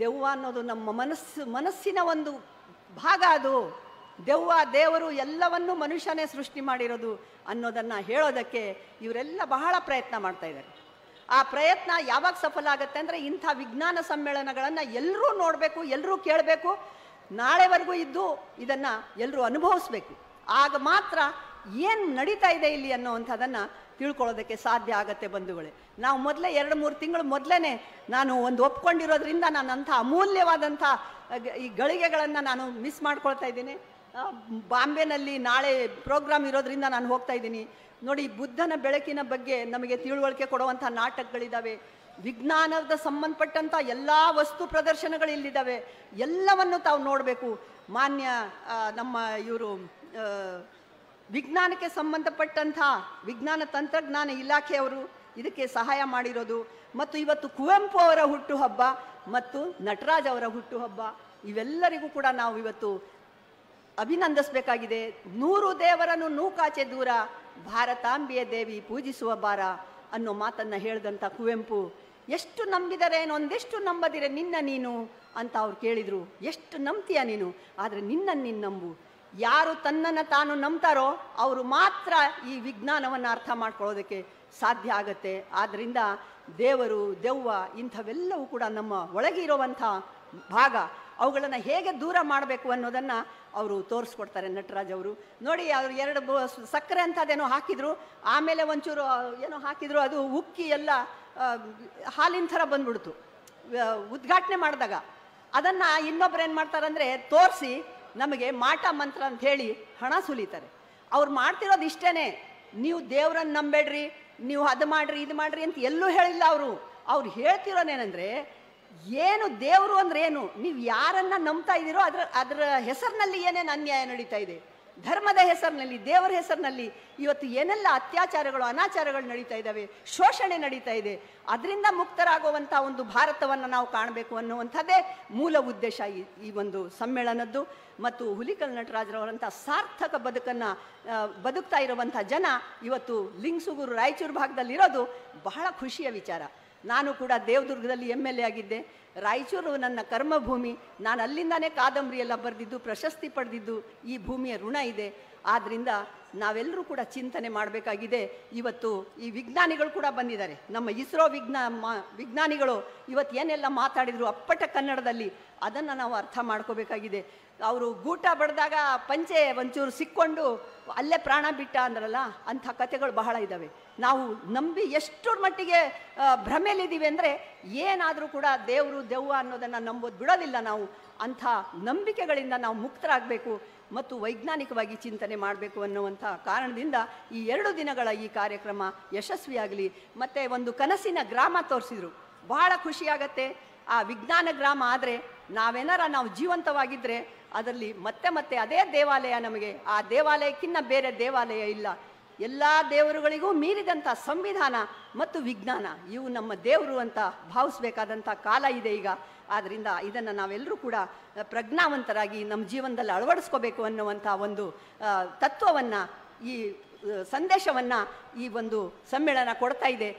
ದೆವ್ವ ಅನ್ನೋದು ನಮ್ಮ ಮನಸ್ಸು ಮನಸ್ಸಿನ ಒಂದು ಭಾಗ ಅದು ದೆವ್ವ ದೇವರು ಎಲ್ಲವನ್ನೂ ಮನುಷ್ಯನೇ ಸೃಷ್ಟಿ ಮಾಡಿರೋದು ಅನ್ನೋದನ್ನು ಹೇಳೋದಕ್ಕೆ ಇವರೆಲ್ಲ ಬಹಳ ಪ್ರಯತ್ನ ಮಾಡ್ತಾ ಇದ್ದಾರೆ ಆ ಪ್ರಯತ್ನ ಯಾವಾಗ ಸಫಲ ಆಗುತ್ತೆ ಅಂದರೆ ಇಂಥ ವಿಜ್ಞಾನ ಸಮ್ಮೇಳನಗಳನ್ನು ಎಲ್ಲರೂ ನೋಡಬೇಕು ಎಲ್ಲರೂ ಕೇಳಬೇಕು ನಾಳೆವರೆಗೂ ಇದ್ದು ಇದನ್ನು ಎಲ್ಲರೂ ಅನುಭವಿಸ್ಬೇಕು ಆಗ ಮಾತ್ರ ಏನು ನಡೀತಾ ಇದೆ ಇಲ್ಲಿ ಅನ್ನೋವಂಥದ್ದನ್ನು ತಿಳ್ಕೊಳ್ಳೋದಕ್ಕೆ ಸಾಧ್ಯ ಆಗತ್ತೆ ಬಂಧುಗಳೇ ನಾವು ಮೊದಲೇ ಎರಡು ಮೂರು ತಿಂಗಳು ಮೊದಲೇ ನಾನು ಒಂದು ಒಪ್ಕೊಂಡಿರೋದ್ರಿಂದ ನಾನು ಅಂಥ ಅಮೂಲ್ಯವಾದಂಥ ಈ ಗಳಿಗೆಗಳನ್ನು ನಾನು ಮಿಸ್ ಮಾಡ್ಕೊಳ್ತಾ ಇದ್ದೀನಿ ಬಾಂಬೆನಲ್ಲಿ ನಾಳೆ ಪ್ರೋಗ್ರಾಮ್ ಇರೋದ್ರಿಂದ ನಾನು ಹೋಗ್ತಾ ಇದ್ದೀನಿ ನೋಡಿ ಬುದ್ಧನ ಬೆಳಕಿನ ಬಗ್ಗೆ ನಮಗೆ ತಿಳುವಳಿಕೆ ಕೊಡುವಂಥ ನಾಟಕಗಳಿದ್ದಾವೆ ವಿಜ್ಞಾನದ ಸಂಬಂಧಪಟ್ಟಂಥ ಎಲ್ಲ ವಸ್ತು ಪ್ರದರ್ಶನಗಳು ಇಲ್ಲಿದ್ದಾವೆ ಎಲ್ಲವನ್ನು ತಾವು ನೋಡಬೇಕು ಮಾನ್ಯ ನಮ್ಮ ಇವರು ವಿಜ್ಞಾನಕ್ಕೆ ಸಂಬಂಧಪಟ್ಟಂಥ ವಿಜ್ಞಾನ ತಂತ್ರಜ್ಞಾನ ಇಲಾಖೆಯವರು ಇದಕ್ಕೆ ಸಹಾಯ ಮಾಡಿರೋದು ಮತ್ತು ಇವತ್ತು ಕುವೆಂಪು ಅವರ ಹುಟ್ಟುಹಬ್ಬ ಮತ್ತು ನಟರಾಜ್ ಅವರ ಹುಟ್ಟುಹಬ್ಬ ಇವೆಲ್ಲರಿಗೂ ಕೂಡ ನಾವು ಇವತ್ತು ಅಭಿನಂದಿಸಬೇಕಾಗಿದೆ ನೂರು ದೇವರನ್ನು ನೂಕಾಚೆ ದೂರ ಭಾರತಾಂಬಿಯ ದೇವಿ ಪೂಜಿಸುವ ಬಾರ ಅನ್ನೋ ಮಾತನ್ನು ಹೇಳಿದಂಥ ಕುವೆಂಪು ಎಷ್ಟು ನಂಬಿದರೆ ಒಂದೆಷ್ಟು ನಂಬದಿರೆ ನಿನ್ನ ನೀನು ಅಂತ ಅವ್ರು ಕೇಳಿದರು ಎಷ್ಟು ನಂಬ್ತೀಯ ನೀನು ಆದರೆ ನಿನ್ನ ನೀನು ನಂಬು ಯಾರು ತನ್ನನ್ನು ತಾನು ನಂಬ್ತಾರೋ ಅವರು ಮಾತ್ರ ಈ ವಿಜ್ಞಾನವನ್ನು ಅರ್ಥ ಮಾಡ್ಕೊಳ್ಳೋದಕ್ಕೆ ಸಾಧ್ಯ ಆಗುತ್ತೆ ಆದ್ದರಿಂದ ದೇವರು ದೆವ್ವ ಇಂಥವೆಲ್ಲವೂ ಕೂಡ ನಮ್ಮ ಒಳಗೆ ಇರುವಂಥ ಭಾಗ ಅವುಗಳನ್ನು ಹೇಗೆ ದೂರ ಮಾಡಬೇಕು ಅನ್ನೋದನ್ನು ಅವರು ತೋರಿಸ್ಕೊಡ್ತಾರೆ ನಟರಾಜ್ ಅವರು ನೋಡಿ ಅವರು ಎರಡು ಸಕ್ಕರೆ ಅಂಥದ್ದೇನೋ ಹಾಕಿದರು ಆಮೇಲೆ ಒಂಚೂರು ಏನೋ ಹಾಕಿದ್ರು ಅದು ಉಕ್ಕಿ ಎಲ್ಲ ಹಾಲಿನ ಥರ ಬಂದ್ಬಿಡ್ತು ಉದ್ಘಾಟನೆ ಮಾಡಿದಾಗ ಅದನ್ನು ಇನ್ನೊಬ್ರು ಏನು ಮಾಡ್ತಾರಂದರೆ ತೋರಿಸಿ ನಮಗೆ ಮಾಟ ಮಂತ್ರ ಅಂತ ಹೇಳಿ ಹಣ ಸುಲಿತಾರೆ ಅವ್ರು ಮಾಡ್ತಿರೋದು ಇಷ್ಟೇ ನೀವು ದೇವ್ರನ್ನ ನಂಬೇಡ್ರಿ ನೀವು ಅದು ಮಾಡ್ರಿ ಇದು ಮಾಡ್ರಿ ಅಂತ ಎಲ್ಲೂ ಹೇಳಿಲ್ಲ ಅವರು ಅವ್ರು ಹೇಳ್ತಿರೋನೇನೆಂದರೆ ಏನು ದೇವರು ಅಂದ್ರೆ ಏನು ನೀವು ಯಾರನ್ನ ನಂಬ್ತಾ ಇದ್ದೀರೋ ಅದರ ಅದರ ಹೆಸರಿನಲ್ಲಿ ಏನೇನು ಅನ್ಯಾಯ ನಡೀತಾ ಇದೆ ಧರ್ಮದ ಹೆಸರಿನಲ್ಲಿ ದೇವರ ಹೆಸರಿನಲ್ಲಿ ಇವತ್ತು ಏನೆಲ್ಲ ಅತ್ಯಾಚಾರಗಳು ಅನಾಚಾರಗಳು ನಡೀತಾ ಇದ್ದಾವೆ ಶೋಷಣೆ ನಡೀತಾ ಇದೆ ಅದರಿಂದ ಮುಕ್ತರಾಗುವಂಥ ಒಂದು ಭಾರತವನ್ನು ನಾವು ಕಾಣಬೇಕು ಅನ್ನುವಂಥದ್ದೇ ಮೂಲ ಉದ್ದೇಶ ಈ ಈ ಒಂದು ಸಮ್ಮೇಳನದ್ದು ಮತ್ತು ಹುಲಿಕಲ್ ನಟರಾಜರವರಂಥ ಸಾರ್ಥಕ ಬದುಕನ್ನು ಬದುಕ್ತಾ ಇರುವಂಥ ಜನ ಇವತ್ತು ಲಿಂಗ್ಸುಗೂರು ರಾಯಚೂರು ಭಾಗದಲ್ಲಿರೋದು ಬಹಳ ಖುಷಿಯ ವಿಚಾರ ನಾನು ಕೂಡ ದೇವದುರ್ಗದಲ್ಲಿ ಎಮ್ ಎಲ್ ಎ ಆಗಿದ್ದೆ ರಾಯಚೂರು ನನ್ನ ಕರ್ಮಭೂಮಿ ನಾನು ಅಲ್ಲಿಂದನೇ ಕಾದಂಬರಿ ಎಲ್ಲ ಬರೆದಿದ್ದು ಪ್ರಶಸ್ತಿ ಪಡೆದಿದ್ದು ಈ ಭೂಮಿಯ ಋಣ ಇದೆ ಆದ್ದರಿಂದ ನಾವೆಲ್ಲರೂ ಕೂಡ ಚಿಂತನೆ ಮಾಡಬೇಕಾಗಿದೆ ಇವತ್ತು ಈ ವಿಜ್ಞಾನಿಗಳು ಕೂಡ ಬಂದಿದ್ದಾರೆ ನಮ್ಮ ಇಸ್ರೋ ವಿಜ್ಞಾ ವಿಜ್ಞಾನಿಗಳು ಇವತ್ತು ಏನೆಲ್ಲ ಮಾತಾಡಿದರು ಅಪ್ಪಟ ಕನ್ನಡದಲ್ಲಿ ಅದನ್ನು ನಾವು ಅರ್ಥ ಮಾಡ್ಕೋಬೇಕಾಗಿದೆ ಅವರು ಗೂಟ ಬಡ್ದಾಗ ಪಂಚೆ ಒಂಚೂರು ಸಿಕ್ಕೊಂಡು ಅಲ್ಲೇ ಪ್ರಾಣ ಬಿಟ್ಟ ಅಂದ್ರಲ್ಲ ಅಂಥ ಕಥೆಗಳು ಬಹಳ ಇದ್ದಾವೆ ನಾವು ನಂಬಿ ಎಷ್ಟರ ಮಟ್ಟಿಗೆ ಭ್ರಮೆಯಲ್ಲಿದ್ದೀವಿ ಅಂದರೆ ಏನಾದರೂ ಕೂಡ ದೇವರು ದೆವ್ವ ಅನ್ನೋದನ್ನು ನಂಬೋದು ಬಿಡೋದಿಲ್ಲ ನಾವು ಅಂಥ ನಂಬಿಕೆಗಳಿಂದ ನಾವು ಮುಕ್ತರಾಗಬೇಕು ಮತ್ತು ವೈಜ್ಞಾನಿಕವಾಗಿ ಚಿಂತನೆ ಮಾಡಬೇಕು ಅನ್ನುವಂಥ ಕಾರಣದಿಂದ ಈ ಎರಡು ದಿನಗಳ ಈ ಕಾರ್ಯಕ್ರಮ ಯಶಸ್ವಿಯಾಗಲಿ ಮತ್ತು ಒಂದು ಕನಸಿನ ಗ್ರಾಮ ತೋರಿಸಿದರು ಬಹಳ ಖುಷಿಯಾಗತ್ತೆ ಆ ವಿಜ್ಞಾನ ಗ್ರಾಮ ಆದರೆ ನಾವೇನಾರ ನಾವು ಜೀವಂತವಾಗಿದ್ದರೆ ಅದರಲ್ಲಿ ಮತ್ತೆ ಮತ್ತೆ ಅದೇ ದೇವಾಲಯ ನಮಗೆ ಆ ದೇವಾಲಯಕ್ಕಿಂತ ಬೇರೆ ದೇವಾಲಯ ಇಲ್ಲ ಎಲ್ಲ ದೇವರುಗಳಿಗೂ ಮೀರಿದಂಥ ಸಂವಿಧಾನ ಮತ್ತು ವಿಜ್ಞಾನ ಇವು ನಮ್ಮ ದೇವರು ಅಂತ ಭಾವಿಸ್ಬೇಕಾದಂಥ ಕಾಲ ಇದೆ ಈಗ ಆದ್ದರಿಂದ ಇದನ್ನು ನಾವೆಲ್ಲರೂ ಕೂಡ ಪ್ರಜ್ಞಾವಂತರಾಗಿ ನಮ್ಮ ಜೀವನದಲ್ಲಿ ಅಳವಡಿಸ್ಕೋಬೇಕು ಅನ್ನುವಂಥ ಒಂದು ತತ್ವವನ್ನು ಈ ಸಂದೇಶವನ್ನು ಈ ಒಂದು ಸಮ್ಮೇಳನ ಕೊಡ್ತಾ ಇದೆ